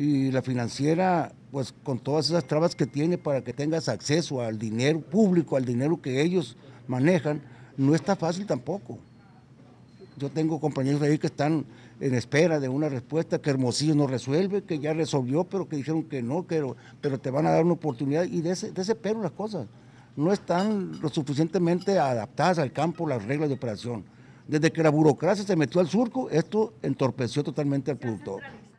y la financiera, pues con todas esas trabas que tiene para que tengas acceso al dinero público, al dinero que ellos manejan, no está fácil tampoco. Yo tengo compañeros ahí que están en espera de una respuesta que Hermosillo no resuelve, que ya resolvió, pero que dijeron que no, pero te van a dar una oportunidad y de ese, de ese pero las cosas. No están lo suficientemente adaptadas al campo las reglas de operación. Desde que la burocracia se metió al surco, esto entorpeció totalmente al productor.